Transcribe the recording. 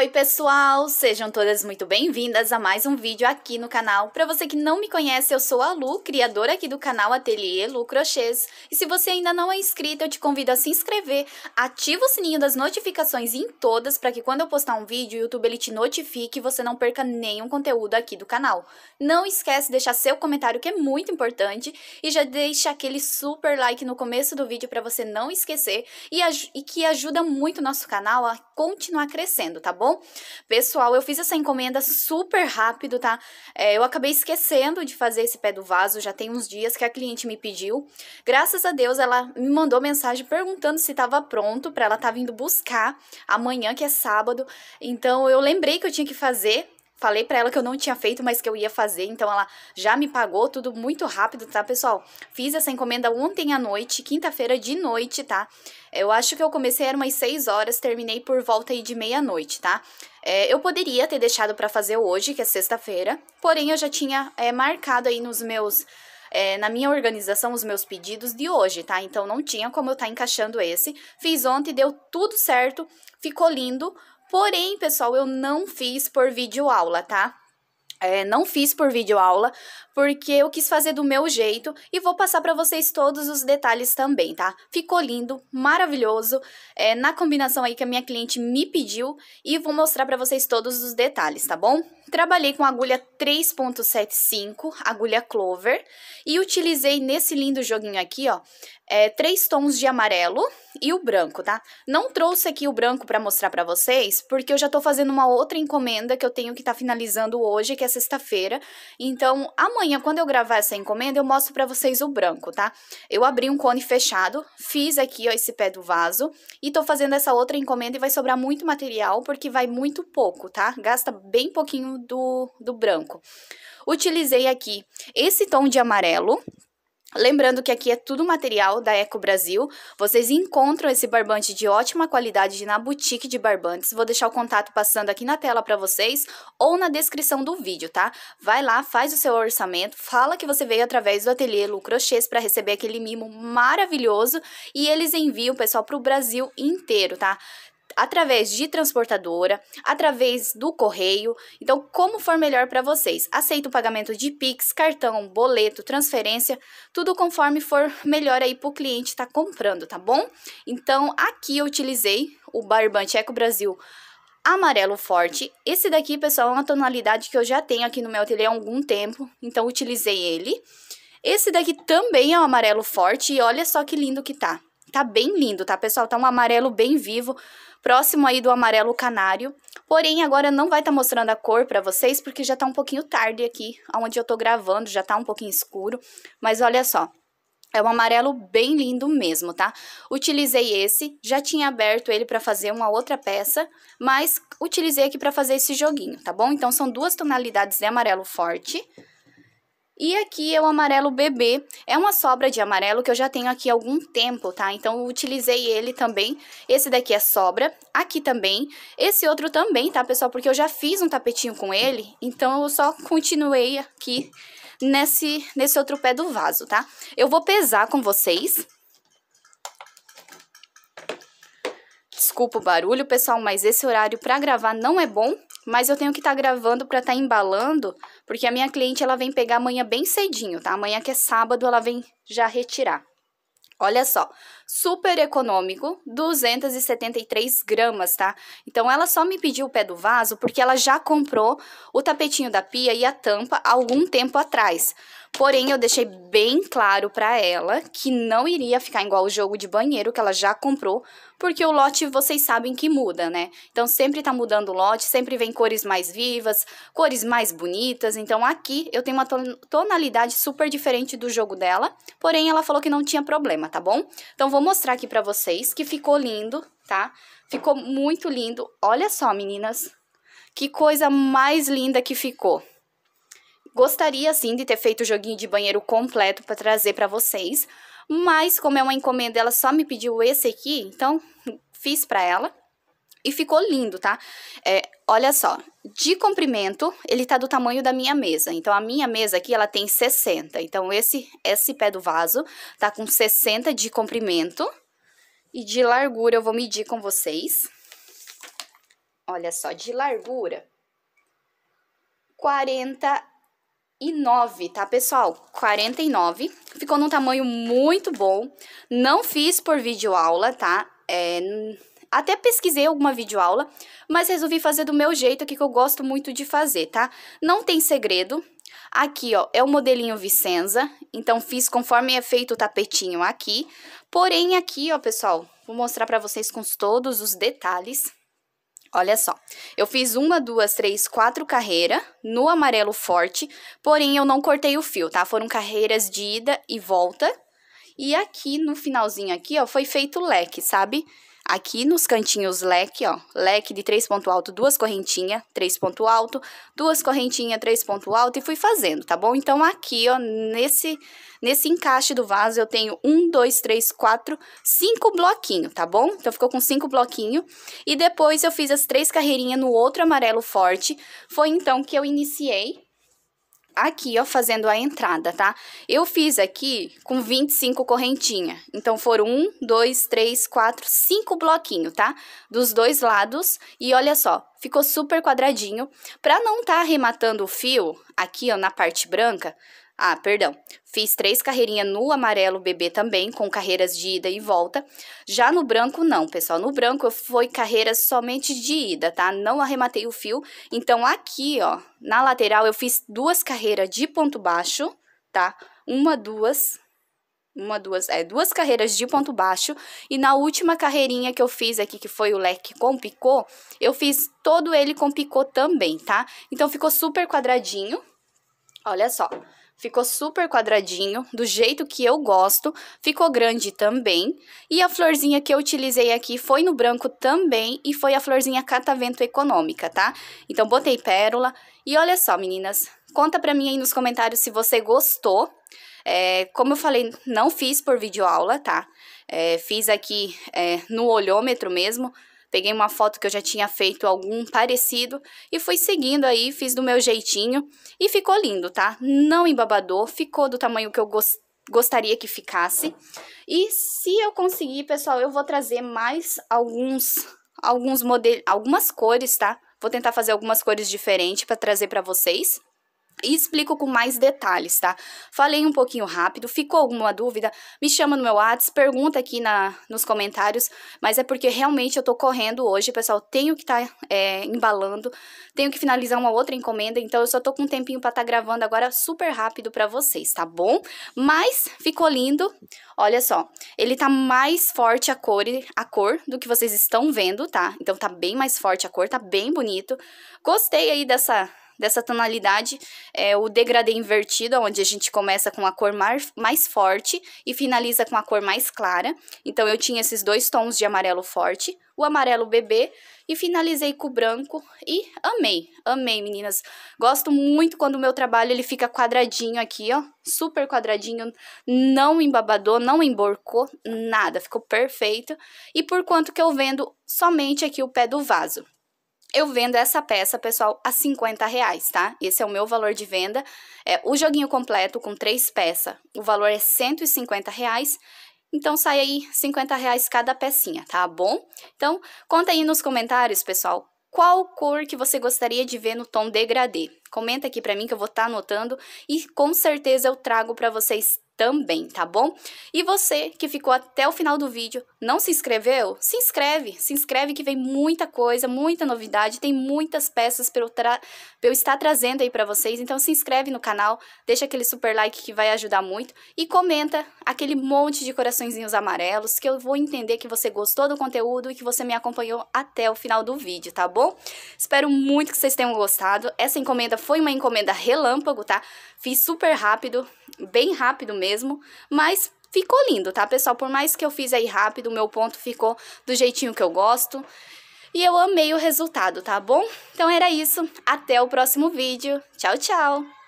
Oi, pessoal! Sejam todas muito bem-vindas a mais um vídeo aqui no canal. Para você que não me conhece, eu sou a Lu, criadora aqui do canal Ateliê Lu Crochês. E se você ainda não é inscrito, eu te convido a se inscrever, ativa o sininho das notificações em todas para que quando eu postar um vídeo, o YouTube ele te notifique e você não perca nenhum conteúdo aqui do canal. Não esquece de deixar seu comentário que é muito importante e já deixa aquele super like no começo do vídeo para você não esquecer e, e que ajuda muito o nosso canal a continuar crescendo, tá bom? bom? Pessoal, eu fiz essa encomenda super rápido, tá? É, eu acabei esquecendo de fazer esse pé do vaso, já tem uns dias que a cliente me pediu. Graças a Deus, ela me mandou mensagem perguntando se estava pronto, para ela estar tá vindo buscar amanhã, que é sábado. Então, eu lembrei que eu tinha que fazer Falei para ela que eu não tinha feito, mas que eu ia fazer, então ela já me pagou tudo muito rápido, tá, pessoal? Fiz essa encomenda ontem à noite, quinta-feira de noite, tá? Eu acho que eu comecei era umas 6 horas, terminei por volta aí de meia-noite, tá? É, eu poderia ter deixado para fazer hoje, que é sexta-feira, porém eu já tinha é, marcado aí nos meus é, na minha organização os meus pedidos de hoje, tá? Então não tinha como eu estar tá encaixando esse. Fiz ontem, deu tudo certo, ficou lindo, Porém, pessoal, eu não fiz por vídeo aula, tá? É, não fiz por vídeo aula, porque eu quis fazer do meu jeito e vou passar para vocês todos os detalhes também, tá? Ficou lindo, maravilhoso, é, na combinação aí que a minha cliente me pediu e vou mostrar para vocês todos os detalhes, tá bom? Trabalhei com agulha 3.75, agulha Clover, e utilizei nesse lindo joguinho aqui, ó, é, três tons de amarelo e o branco, tá? Não trouxe aqui o branco para mostrar para vocês, porque eu já tô fazendo uma outra encomenda que eu tenho que tá finalizando hoje, que é sexta-feira. Então, amanhã, quando eu gravar essa encomenda, eu mostro para vocês o branco, tá? Eu abri um cone fechado, fiz aqui, ó, esse pé do vaso, e tô fazendo essa outra encomenda e vai sobrar muito material, porque vai muito pouco, tá? Gasta bem pouquinho do, do branco. Utilizei aqui esse tom de amarelo, Lembrando que aqui é tudo material da Eco Brasil. Vocês encontram esse barbante de ótima qualidade na boutique de barbantes. Vou deixar o contato passando aqui na tela para vocês ou na descrição do vídeo, tá? Vai lá, faz o seu orçamento, fala que você veio através do ateliê Lucrochês para receber aquele mimo maravilhoso e eles enviam, o pessoal, para o Brasil inteiro, tá? através de transportadora, através do correio. Então, como for melhor para vocês. Aceito o pagamento de Pix, cartão, boleto, transferência, tudo conforme for melhor aí para o cliente estar tá comprando, tá bom? Então, aqui eu utilizei o barbante Eco Brasil amarelo forte. Esse daqui, pessoal, é uma tonalidade que eu já tenho aqui no meu ateliê há algum tempo, então utilizei ele. Esse daqui também é um amarelo forte e olha só que lindo que tá. Tá bem lindo, tá, pessoal? Tá um amarelo bem vivo, próximo aí do amarelo canário. Porém, agora não vai estar tá mostrando a cor para vocês, porque já está um pouquinho tarde aqui, onde eu estou gravando, já está um pouquinho escuro. Mas olha só, é um amarelo bem lindo mesmo, tá? Utilizei esse, já tinha aberto ele para fazer uma outra peça, mas utilizei aqui para fazer esse joguinho, tá bom? Então, são duas tonalidades de amarelo forte, e aqui é o amarelo bebê, é uma sobra de amarelo que eu já tenho aqui há algum tempo, tá? Então utilizei ele também, esse daqui é sobra, aqui também, esse outro também, tá pessoal? Porque eu já fiz um tapetinho com ele, então eu só continuei aqui nesse, nesse outro pé do vaso, tá? Eu vou pesar com vocês, Desculpa o barulho, pessoal, mas esse horário para gravar não é bom mas eu tenho que estar tá gravando para estar tá embalando, porque a minha cliente ela vem pegar amanhã bem cedinho, tá? Amanhã que é sábado, ela vem já retirar. Olha só, super econômico, 273 gramas, tá? Então ela só me pediu o pé do vaso porque ela já comprou o tapetinho da pia e a tampa algum tempo atrás. Porém, eu deixei bem claro para ela que não iria ficar igual o jogo de banheiro que ela já comprou, porque o lote vocês sabem que muda, né? Então sempre tá mudando o lote, sempre vem cores mais vivas, cores mais bonitas. Então aqui eu tenho uma tonalidade super diferente do jogo dela, porém ela falou que não tinha problema, tá bom? Então vou Vou mostrar aqui pra vocês que ficou lindo, tá? Ficou muito lindo. Olha só, meninas. Que coisa mais linda que ficou. Gostaria, sim, de ter feito o joguinho de banheiro completo para trazer para vocês. Mas, como é uma encomenda, ela só me pediu esse aqui, então fiz para ela. E ficou lindo, tá? É, olha só, de comprimento, ele tá do tamanho da minha mesa. Então, a minha mesa aqui, ela tem 60. Então, esse, esse pé do vaso tá com 60 de comprimento. E de largura, eu vou medir com vocês. Olha só, de largura, 49, tá, pessoal? 49. Ficou num tamanho muito bom. Não fiz por vídeo aula, tá? É até pesquisei alguma videoaula, mas resolvi fazer do meu jeito aqui é que eu gosto muito de fazer, tá? Não tem segredo. Aqui, ó, é o modelinho Vicenza, então fiz conforme é feito o tapetinho aqui. Porém, aqui, ó, pessoal, vou mostrar pra vocês com todos os detalhes. Olha só, eu fiz uma, duas, três, quatro carreiras no amarelo forte, porém eu não cortei o fio, tá? Foram carreiras de ida e volta. E aqui no finalzinho aqui, ó, foi feito leque, sabe? Aqui nos cantinhos leque, ó, leque de três ponto alto, duas correntinhas, três ponto alto, duas correntinhas, três ponto alto e fui fazendo, tá bom? Então, aqui, ó, nesse, nesse encaixe do vaso eu tenho um, dois, três, quatro, cinco bloquinhos, tá bom? Então, ficou com cinco bloquinhos e depois eu fiz as três carreirinhas no outro amarelo forte, foi então que eu iniciei aqui, ó, fazendo a entrada, tá? Eu fiz aqui com 25 correntinha. Então, foram um, dois, três, quatro, cinco bloquinhos, tá? Dos dois lados. E olha só, ficou super quadradinho. Pra não tá arrematando o fio, aqui, ó, na parte branca, ah, perdão. Fiz três carreirinhas no amarelo bebê também, com carreiras de ida e volta. Já no branco, não, pessoal. No branco foi carreiras somente de ida, tá? Não arrematei o fio. Então, aqui, ó, na lateral, eu fiz duas carreiras de ponto baixo, tá? Uma, duas, uma, duas, é, duas carreiras de ponto baixo, e na última carreirinha que eu fiz aqui, que foi o leque com picô, eu fiz todo ele com picô também, tá? Então, ficou super quadradinho, olha só ficou super quadradinho, do jeito que eu gosto, ficou grande também. E a florzinha que eu utilizei aqui foi no branco também e foi a florzinha catavento econômica, tá? Então botei pérola e olha só, meninas, conta pra mim aí nos comentários se você gostou. É, como eu falei, não fiz por videoaula, tá? É, fiz aqui é, no olhômetro mesmo, Peguei uma foto que eu já tinha feito algum parecido e fui seguindo aí, fiz do meu jeitinho e ficou lindo, tá? Não embabador ficou do tamanho que eu gostei gostaria que ficasse. E se eu conseguir, pessoal, eu vou trazer mais alguns alguns modelos, algumas cores, tá? Vou tentar fazer algumas cores diferentes para trazer para vocês e explico com mais detalhes, tá? Falei um pouquinho rápido, ficou alguma dúvida? Me chama no meu WhatsApp, pergunta aqui na, nos comentários, mas é porque realmente eu tô correndo hoje, pessoal, tenho que estar tá, é, embalando, tenho que finalizar uma outra encomenda, então eu só tô com um tempinho pra estar tá gravando agora super rápido pra vocês, tá bom? Mas ficou lindo, olha só, ele tá mais forte a cor, a cor do que vocês estão vendo, tá? Então tá bem mais forte a cor, tá bem bonito. Gostei aí dessa dessa tonalidade é o degradê invertido, onde a gente começa com a cor mais forte e finaliza com a cor mais clara. Então, eu tinha esses dois tons de amarelo forte, o amarelo bebê e finalizei com o branco e amei, amei, meninas. Gosto muito quando o meu trabalho ele fica quadradinho aqui, ó, super quadradinho, não embabadou, não emborcou, nada, ficou perfeito. E por quanto que eu vendo somente aqui o pé do vaso. Eu vendo essa peça, pessoal, a 50 reais, tá? Esse é o meu valor de venda. É, o joguinho completo com três peças, o valor é 150 reais. Então, sai aí 50 reais cada pecinha, tá bom? Então, conta aí nos comentários, pessoal, qual cor que você gostaria de ver no tom degradê. Comenta aqui para mim que eu vou estar tá anotando e com certeza eu trago para vocês também, tá bom? E você que ficou até o final do vídeo, não se inscreveu? Se inscreve, se inscreve que vem muita coisa, muita novidade, tem muitas peças para eu, pra eu estar trazendo aí para vocês. Então se inscreve no canal, deixa aquele super like que vai ajudar muito e comenta aquele monte de coraçõezinhos amarelos que eu vou entender que você gostou do conteúdo e que você me acompanhou até o final do vídeo, tá bom? Espero muito que vocês tenham gostado. Essa encomenda foi uma encomenda relâmpago, tá? Fiz super rápido, bem rápido mesmo mesmo, mas ficou lindo, tá, pessoal? Por mais que eu fiz aí rápido, o meu ponto ficou do jeitinho que eu gosto. E eu amei o resultado, tá bom? Então era isso, até o próximo vídeo. Tchau, tchau!